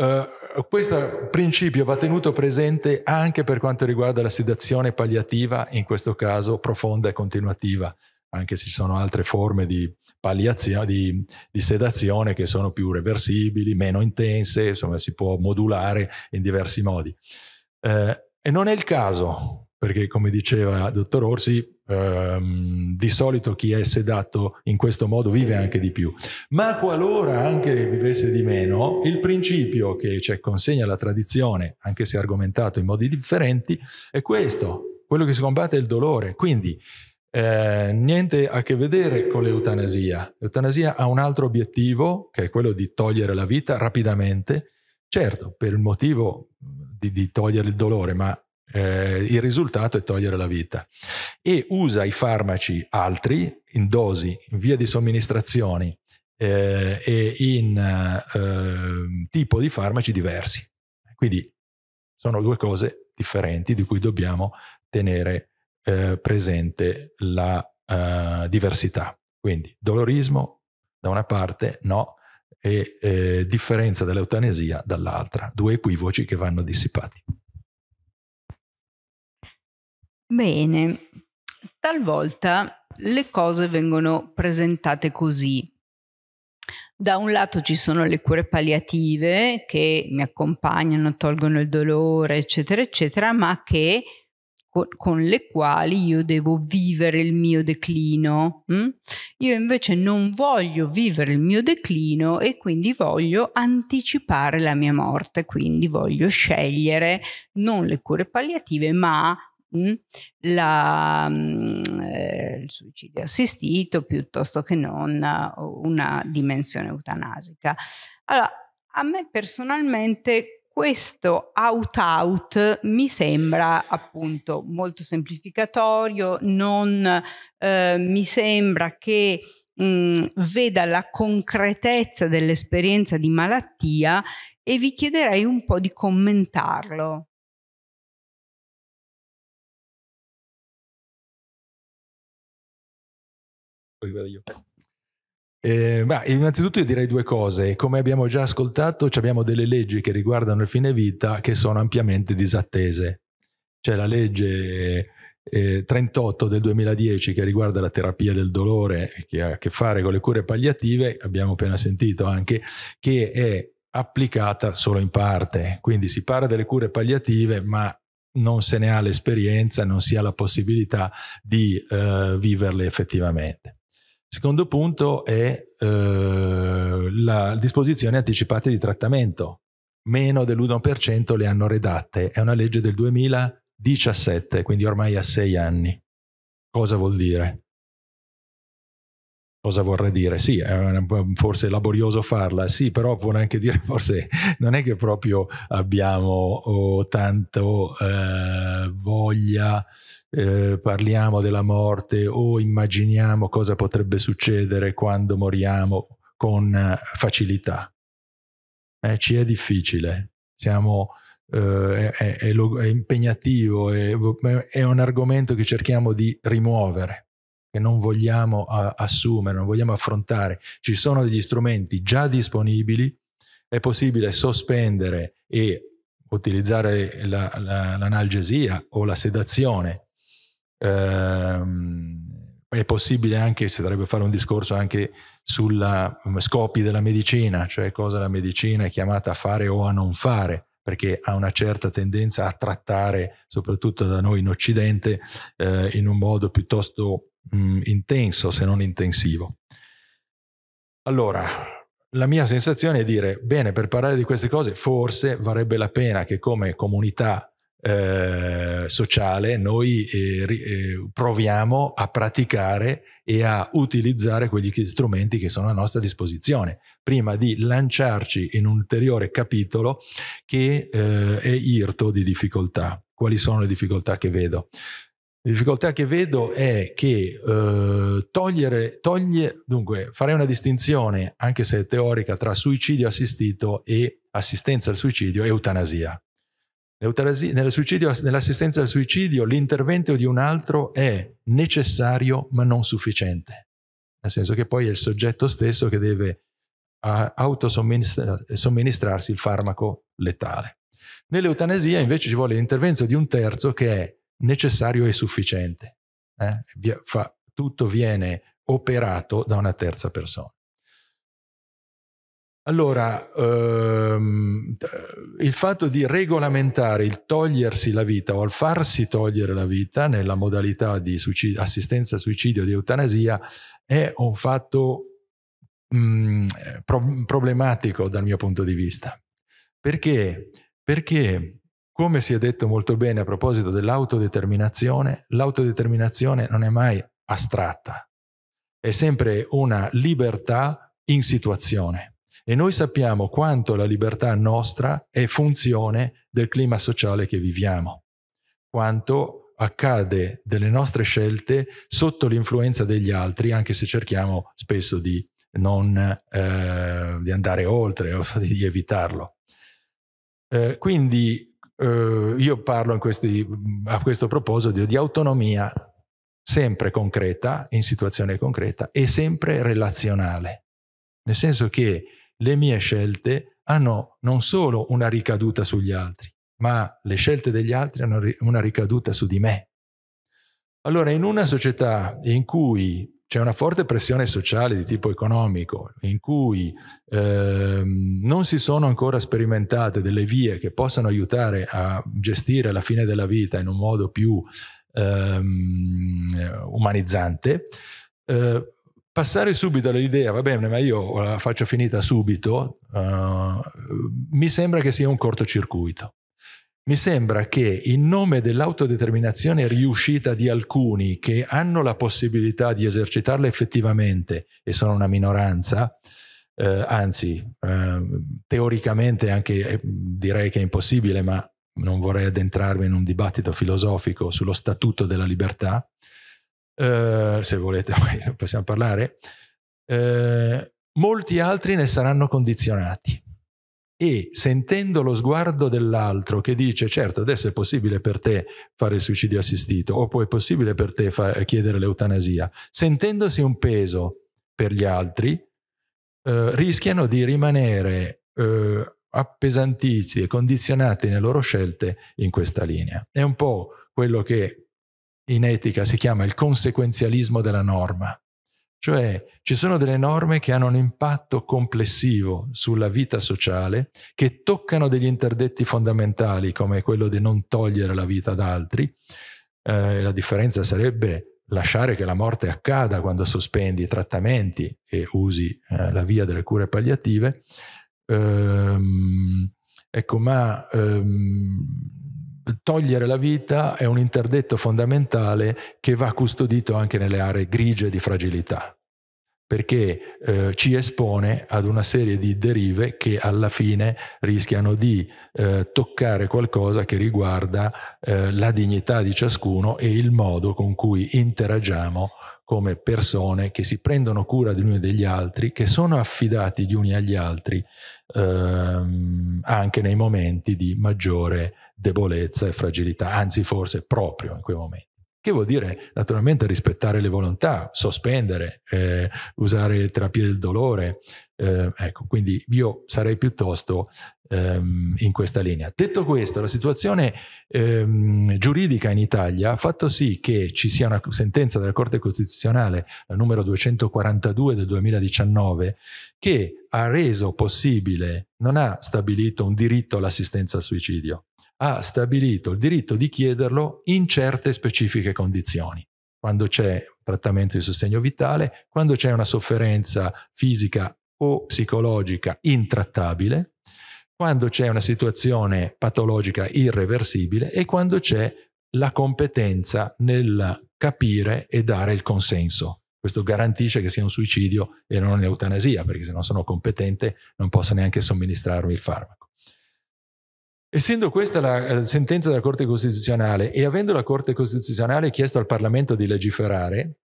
Uh, questo principio va tenuto presente anche per quanto riguarda la sedazione palliativa, in questo caso profonda e continuativa anche se ci sono altre forme di, di, di sedazione che sono più reversibili, meno intense, insomma si può modulare in diversi modi. Eh, e non è il caso, perché come diceva il dottor Orsi, ehm, di solito chi è sedato in questo modo vive anche di più. Ma qualora anche vivesse di meno, il principio che ci consegna la tradizione, anche se argomentato in modi differenti, è questo. Quello che si combatte è il dolore. Quindi eh, niente a che vedere con l'eutanasia. L'eutanasia ha un altro obiettivo, che è quello di togliere la vita rapidamente, certo, per il motivo di, di togliere il dolore, ma eh, il risultato è togliere la vita. E usa i farmaci altri, in dosi, in via di somministrazioni eh, e in ehm, tipo di farmaci diversi. Quindi sono due cose differenti di cui dobbiamo tenere eh, presente la eh, diversità. Quindi dolorismo da una parte, no, e eh, differenza dell'eutanesia dall'altra, due equivoci che vanno dissipati. Bene, talvolta le cose vengono presentate così. Da un lato ci sono le cure palliative che mi accompagnano, tolgono il dolore, eccetera, eccetera, ma che con, con le quali io devo vivere il mio declino. Mh? Mm? Io invece non voglio vivere il mio declino e quindi voglio anticipare la mia morte, quindi voglio scegliere non le cure palliative ma mm, la, mm, eh, il suicidio assistito piuttosto che non eh, una dimensione eutanasica. Allora, a me personalmente questo out-out mi sembra appunto molto semplificatorio, non eh, mi sembra che mh, mm, veda la concretezza dell'esperienza di malattia e vi chiederei un po' di commentarlo. Poi vado io. Ehm, eh, ma innanzitutto io direi due cose. Come abbiamo già ascoltato, abbiamo delle leggi che riguardano il fine vita che sono ampiamente disattese. C'è la legge eh, 38 del 2010 che riguarda la terapia del dolore, che ha a che fare con le cure palliative, abbiamo appena sentito anche, che è applicata solo in parte. Quindi si parla delle cure palliative, ma non se ne ha l'esperienza, non si ha la possibilità di eh, viverle effettivamente. Secondo punto è eh, la disposizione anticipata di trattamento. Meno dell'1% le hanno redatte. È una legge del 2017, quindi ormai ha sei anni. Cosa vuol dire? Cosa vorrà dire? Sì, è forse laborioso farla, sì, però può anche dire forse non è che proprio abbiamo oh, tanto eh, voglia, eh, parliamo della morte o immaginiamo cosa potrebbe succedere quando moriamo con facilità. Eh, ci è difficile, siamo, eh, è, è, è, impegnativo, è un argomento che cerchiamo di rimuovere che non vogliamo assumere, non vogliamo affrontare. Ci sono degli strumenti già disponibili, è possibile sospendere e utilizzare la, la, l'analgesia o la sedazione. Ehm, è possibile anche, si dovrebbe fare un discorso anche sulla mm, scopi della medicina, cioè cosa la medicina è chiamata a fare o a non fare, perché ha una certa tendenza a trattare, soprattutto da noi in Occidente, eh, in un modo piuttosto mh, mm, intenso se non intensivo. Allora, la mia sensazione è dire, bene, per parlare di queste cose forse varrebbe la pena che come comunità eh, sociale noi eh, eh proviamo a praticare e a utilizzare quegli strumenti che sono a nostra disposizione, prima di lanciarci in un ulteriore capitolo che eh, è irto di difficoltà. Quali sono le difficoltà che vedo? Le difficoltà che vedo è che eh, togliere, toglie, dunque farei una distinzione, anche se è teorica, tra suicidio assistito e assistenza al suicidio e eutanasia. nell'assistenza al suicidio l'intervento di un altro è necessario ma non sufficiente, nel senso che poi è il soggetto stesso che deve autosomministrarsi il farmaco letale. Nell'eutanasia invece ci vuole l'intervento di un terzo che è necessario e sufficiente. Eh? Fa, tutto viene operato da una terza persona. Allora, ehm, eh, il fatto di regolamentare il togliersi la vita o il farsi togliere la vita nella modalità di suicid- assistenza al suicidio di eutanasia è un fatto mh, mm, eh, pro- problematico dal mio punto di vista. Perché? Perché come si è detto molto bene a proposito dell'autodeterminazione, l'autodeterminazione non è mai astratta, è sempre una libertà in situazione. E noi sappiamo quanto la libertà nostra è funzione del clima sociale che viviamo, quanto accade delle nostre scelte sotto l'influenza degli altri, anche se cerchiamo spesso di, non, eh, di andare oltre o di evitarlo. Eh, quindi eh, io parlo questi, a questo proposito di autonomia sempre concreta, in situazione concreta, e sempre relazionale. Nel senso che le mie scelte hanno non solo una ricaduta sugli altri, ma le scelte degli altri hanno una ricaduta su di me. Allora, in una società in cui c'è una forte pressione sociale di tipo economico in cui ehm, non si sono ancora sperimentate delle vie che possano aiutare a gestire la fine della vita in un modo più ehm, umanizzante. Eh, passare subito all'idea, va bene, ma io la faccio finita subito, eh, mi sembra che sia un cortocircuito mi sembra che in nome dell'autodeterminazione riuscita di alcuni che hanno la possibilità di esercitarla effettivamente e sono una minoranza, eh, anzi eh, teoricamente anche eh, direi che è impossibile, ma non vorrei addentrarmi in un dibattito filosofico sullo statuto della libertà, eh, se volete possiamo parlare, eh, molti altri ne saranno condizionati e sentendo lo sguardo dell'altro che dice certo adesso è possibile per te fare il suicidio assistito o poi è possibile per te fa- chiedere l'eutanasia, sentendosi un peso per gli altri, eh, rischiano di rimanere eh, appesantiti e condizionati nelle loro scelte in questa linea. È un po' quello che in etica si chiama il conseguenzialismo della norma, cioè ci sono delle norme che hanno un impatto complessivo sulla vita sociale, che toccano degli interdetti fondamentali come quello di non togliere la vita ad altri. Eh, la differenza sarebbe lasciare che la morte accada quando sospendi i trattamenti e usi eh, la via delle cure palliative. Ehm, ecco, ma ehm, togliere la vita è un interdetto fondamentale che va custodito anche nelle aree grigie di fragilità perché eh, ci espone ad una serie di derive che alla fine rischiano di eh, toccare qualcosa che riguarda eh, la dignità di ciascuno e il modo con cui interagiamo come persone che si prendono cura degli uni degli altri, che sono affidati gli uni agli altri ehm, anche nei momenti di maggiore debolezza e fragilità, anzi forse proprio in quei momenti. Che vuol dire naturalmente rispettare le volontà, sospendere, eh, usare terapie del dolore. Eh, ecco, quindi io sarei piuttosto ehm, in questa linea. Detto questo, la situazione ehm, giuridica in Italia ha fatto sì che ci sia una sentenza della Corte Costituzionale, la numero 242 del 2019, che ha reso possibile, non ha stabilito un diritto all'assistenza al suicidio, ha stabilito il diritto di chiederlo in certe specifiche condizioni, quando c'è trattamento di sostegno vitale, quando c'è una sofferenza fisica o psicologica intrattabile, quando c'è una situazione patologica irreversibile e quando c'è la competenza nel capire e dare il consenso. Questo garantisce che sia un suicidio e non un'eutanasia, perché se non sono competente non posso neanche somministrarmi il farmaco. Essendo questa la eh, sentenza della Corte Costituzionale e avendo la Corte Costituzionale chiesto al Parlamento di legiferare,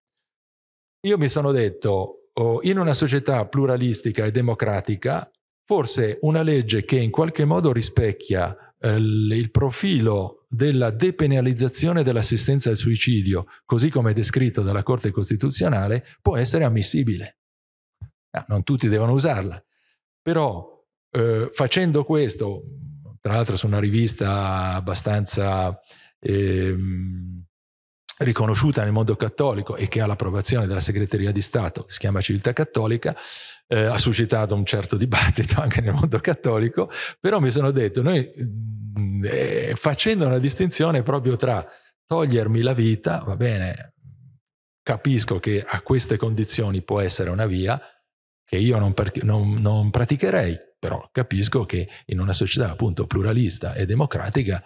io mi sono detto, oh, in una società pluralistica e democratica, forse una legge che in qualche modo rispecchia eh, il profilo della depenalizzazione dell'assistenza al suicidio, così come descritto dalla Corte Costituzionale, può essere ammissibile. Ah, non tutti devono usarla, però eh, facendo questo tra l'altro su una rivista abbastanza eh, riconosciuta nel mondo cattolico e che ha l'approvazione della segreteria di Stato, si chiama Civiltà Cattolica, eh, ha suscitato un certo dibattito anche nel mondo cattolico, però mi sono detto, noi mm, eh, facendo una distinzione proprio tra togliermi la vita, va bene, capisco che a queste condizioni può essere una via, che io non, non, non praticherei, però capisco che in una società appunto pluralista e democratica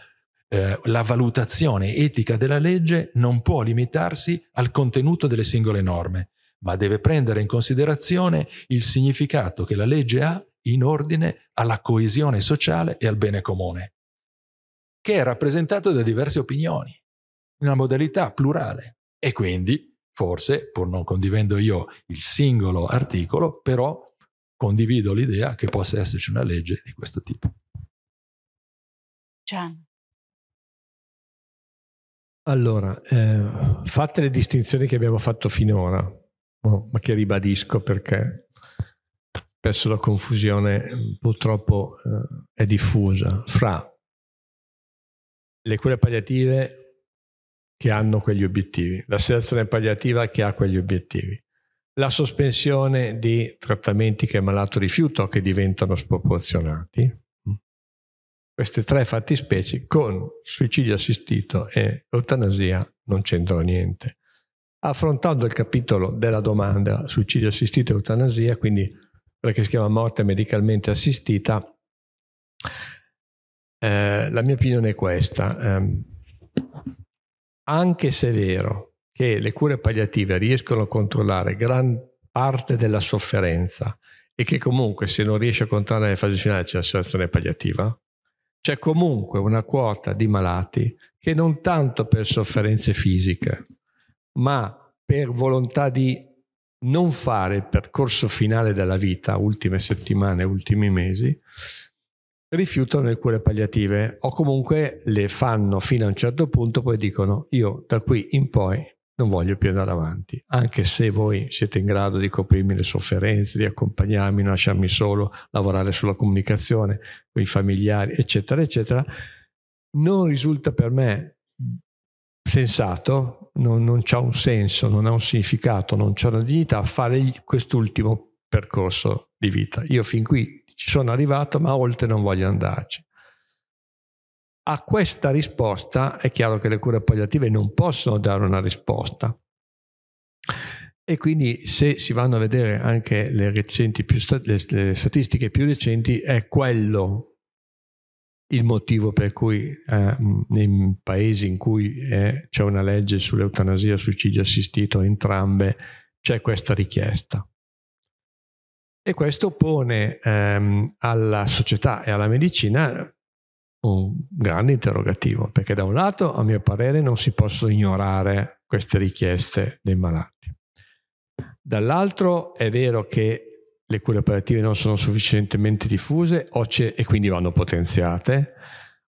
eh, la valutazione etica della legge non può limitarsi al contenuto delle singole norme, ma deve prendere in considerazione il significato che la legge ha in ordine alla coesione sociale e al bene comune, che è rappresentato da diverse opinioni, in una modalità plurale. E quindi forse, pur non condividendo io il singolo articolo, però condivido l'idea che possa esserci una legge di questo tipo. Gian. Allora, eh, fatte le distinzioni che abbiamo fatto finora, oh, ma che ribadisco perché spesso la confusione mm, purtroppo eh, è diffusa fra le cure palliative che hanno quegli obiettivi, la sedazione palliativa che ha quegli obiettivi, la sospensione di trattamenti che il malato rifiuta o che diventano sproporzionati. Queste tre fattispecie con suicidio assistito e eutanasia non c'entrano niente. Affrontando il capitolo della domanda suicidio assistito e eutanasia, quindi quella che si chiama morte medicalmente assistita, eh, la mia opinione è questa. Eh, anche se è vero che le cure palliative riescono a controllare gran parte della sofferenza e che comunque se non riesce a controllare le fasi finali c'è la situazione palliativa, c'è comunque una quota di malati che non tanto per sofferenze fisiche, ma per volontà di non fare il percorso finale della vita, ultime settimane, ultimi mesi, rifiutano le cure palliative o comunque le fanno fino a un certo punto, poi dicono io da qui in poi non voglio più andare avanti, anche se voi siete in grado di coprirmi le sofferenze, di accompagnarmi, lasciarmi solo, lavorare sulla comunicazione con i familiari, eccetera, eccetera, non risulta per me sensato, non, non ha un senso, non ha un significato, non c'è una dignità fare questo ultimo percorso di vita. Io fin qui ci sono arrivato ma oltre non voglio andarci. A questa risposta è chiaro che le cure palliative non possono dare una risposta. E quindi se si vanno a vedere anche le, recenti, le statistiche più recenti, è quello il motivo per cui eh, in paesi in cui eh, c'è una legge sull'eutanasia suicidio assistito, entrambe, c'è questa richiesta. E questo pone ehm, alla società e alla medicina un grande interrogativo, perché da un lato, a mio parere, non si possono ignorare queste richieste dei malati. Dall'altro è vero che le cure operative non sono sufficientemente diffuse e quindi vanno potenziate,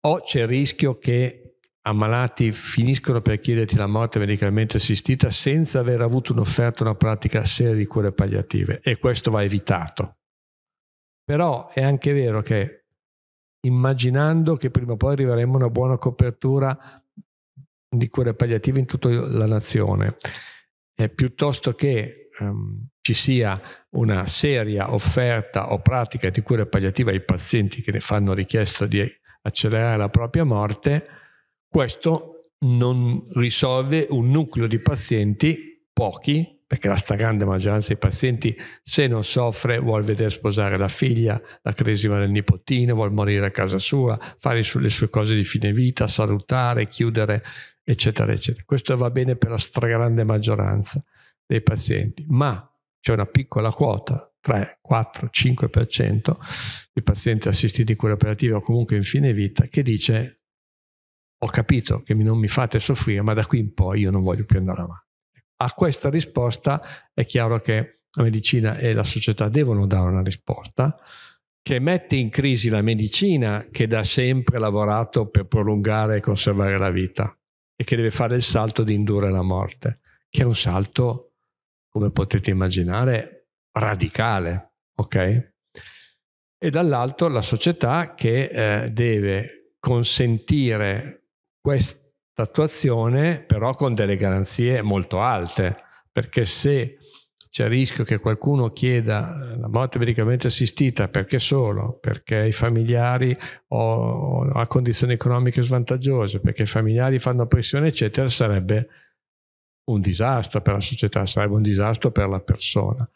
o c'è il rischio che ammalati finiscono per chiederti la morte medicalmente assistita senza aver avuto un'offerta, una pratica seria di cure palliative e questo va evitato. Però è anche vero che immaginando che prima o poi arriveremo a una buona copertura di cure palliative in tutta la nazione, è piuttosto che ehm, ci sia una seria offerta o pratica di cure palliative ai pazienti che ne fanno richiesta di accelerare la propria morte, questo non risolve un nucleo di pazienti, pochi, perché la stragrande maggioranza dei pazienti se non soffre vuol vedere sposare la figlia, la cresima del nipotino, vuol morire a casa sua, fare le sue cose di fine vita, salutare, chiudere, eccetera, eccetera. Questo va bene per la stragrande maggioranza dei pazienti, ma c'è una piccola quota, 3, 4, 5% di pazienti assistiti in cura operativa o comunque in fine vita, che dice ho capito che non mi fate soffrire, ma da qui in poi io non voglio più andare avanti. A questa risposta è chiaro che la medicina e la società devono dare una risposta che mette in crisi la medicina che da sempre ha lavorato per prolungare e conservare la vita e che deve fare il salto di indurre la morte, che è un salto, come potete immaginare, radicale, ok? E dall'altro la società che eh, deve consentire questa attuazione però con delle garanzie molto alte, perché se c'è il rischio che qualcuno chieda eh, la morte medicamente assistita perché solo? Perché i familiari o a condizioni economiche svantaggiose, perché i familiari fanno pressione, eccetera, sarebbe un disastro per la società, sarebbe un disastro per la persona.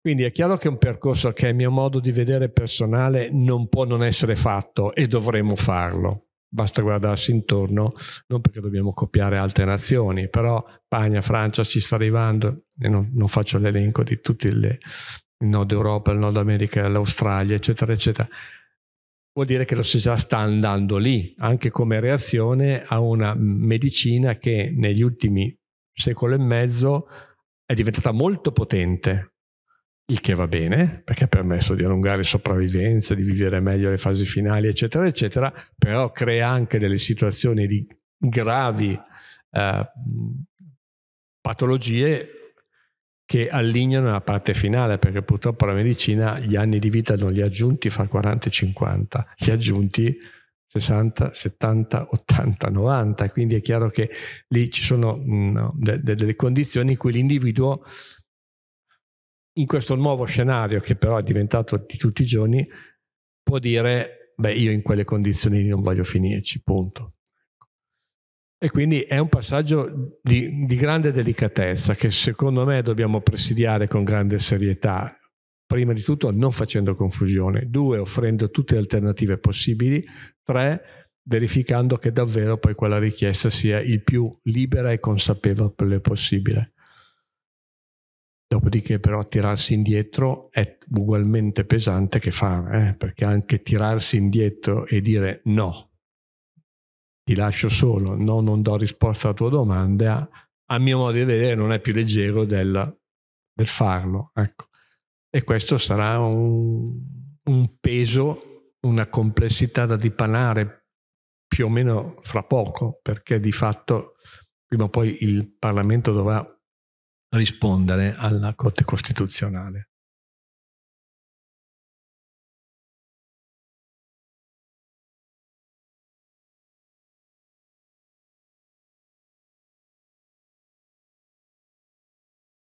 Quindi è chiaro che è un percorso che a mio modo di vedere personale non può non essere fatto e dovremo farlo basta guardarsi intorno, non perché dobbiamo copiare altre nazioni, però Spagna, Francia ci sta arrivando, e non, non faccio l'elenco di tutti le, il Nord Europa, il Nord America, l'Australia, eccetera, eccetera. Vuol dire che la società sta andando lì, anche come reazione a una medicina che negli ultimi secolo e mezzo è diventata molto potente, il che va bene, perché ha permesso di allungare sopravvivenza, di vivere meglio le fasi finali, eccetera, eccetera, però crea anche delle situazioni di gravi eh, patologie che allignano la parte finale, perché purtroppo la medicina gli anni di vita non li ha aggiunti fra 40 e 50, li ha aggiunti 60, 70, 80, 90, quindi è chiaro che lì ci sono mh, mm, delle de, de condizioni in cui l'individuo in questo nuovo scenario che però è diventato di tutti i giorni, può dire, beh, io in quelle condizioni non voglio finirci, punto. E quindi è un passaggio di, di grande delicatezza che secondo me dobbiamo presidiare con grande serietà. Prima di tutto non facendo confusione, due, offrendo tutte le alternative possibili, tre, verificando che davvero poi quella richiesta sia il più libera e consapevole possibile. Dopodiché però tirarsi indietro è ugualmente pesante che fare, eh? perché anche tirarsi indietro e dire no, ti lascio solo, no, non do risposta alla tua domanda, a mio modo di vedere non è più leggero del, del farlo. Ecco. E questo sarà un, un peso, una complessità da dipanare più o meno fra poco, perché di fatto prima o poi il Parlamento dovrà rispondere alla Corte Costituzionale.